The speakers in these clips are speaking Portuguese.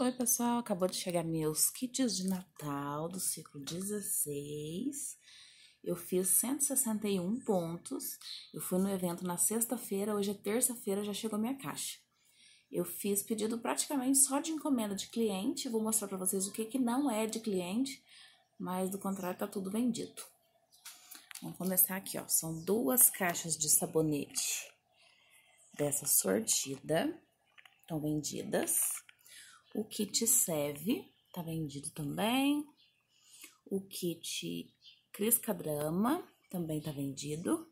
Oi, pessoal, acabou de chegar meus kits de Natal do ciclo 16. Eu fiz 161 pontos. Eu fui no evento na sexta-feira, hoje é terça-feira, já chegou minha caixa. Eu fiz pedido praticamente só de encomenda de cliente, vou mostrar para vocês o que que não é de cliente, mas do contrário tá tudo vendido. Vamos começar aqui, ó. São duas caixas de sabonete dessa sortida, estão vendidas o kit serve, tá vendido também. O kit Criscadrama também tá vendido.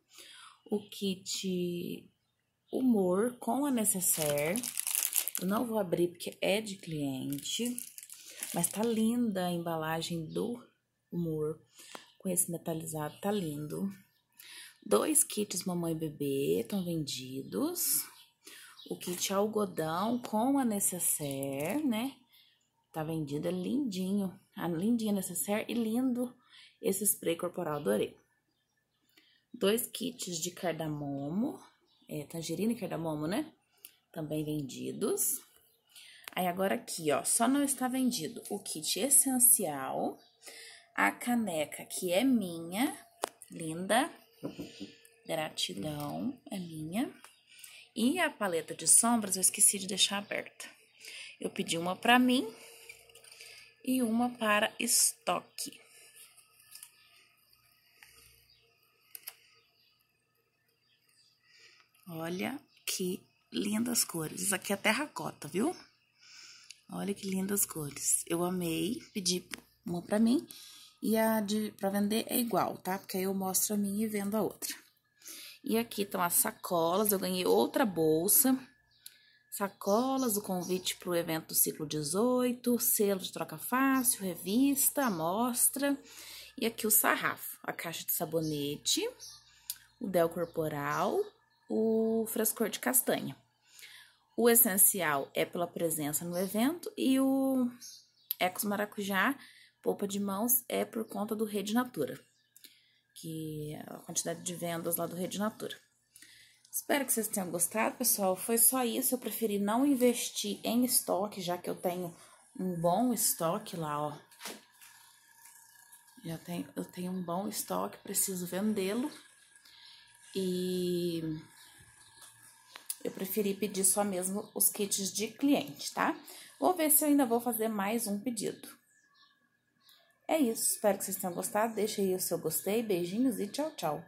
O kit Humor com a necessaire. Eu não vou abrir porque é de cliente, mas tá linda a embalagem do Humor com esse metalizado, tá lindo. Dois kits mamãe e bebê estão vendidos o kit algodão com a necessaire, né? Tá vendida é lindinho, a ah, lindinha necessaire e lindo esse spray corporal Dorê. Dois kits de cardamomo, é, tangerina e cardamomo, né? Também vendidos. Aí agora aqui, ó, só não está vendido o kit essencial, a caneca que é minha, linda, gratidão, é minha. E a paleta de sombras eu esqueci de deixar aberta. Eu pedi uma para mim e uma para estoque. Olha que lindas cores. Isso aqui é terracota, viu? Olha que lindas cores. Eu amei, pedi uma para mim e a de para vender é igual, tá? Porque aí eu mostro a minha e vendo a outra. E aqui estão as sacolas, eu ganhei outra bolsa. Sacolas, o convite para o evento do ciclo 18, selo de troca fácil, revista, amostra. E aqui o sarrafo, a caixa de sabonete, o del corporal, o frescor de castanha. O essencial é pela presença no evento e o Ecos Maracujá, polpa de mãos, é por conta do Rede Natura que a quantidade de vendas lá do Rede Natura. Espero que vocês tenham gostado, pessoal. Foi só isso. Eu preferi não investir em estoque, já que eu tenho um bom estoque lá, ó. Já tenho, eu tenho um bom estoque, preciso vendê-lo. E eu preferi pedir só mesmo os kits de cliente, tá? Vou ver se eu ainda vou fazer mais um pedido. É isso, espero que vocês tenham gostado. Deixe aí o seu gostei, beijinhos e tchau, tchau.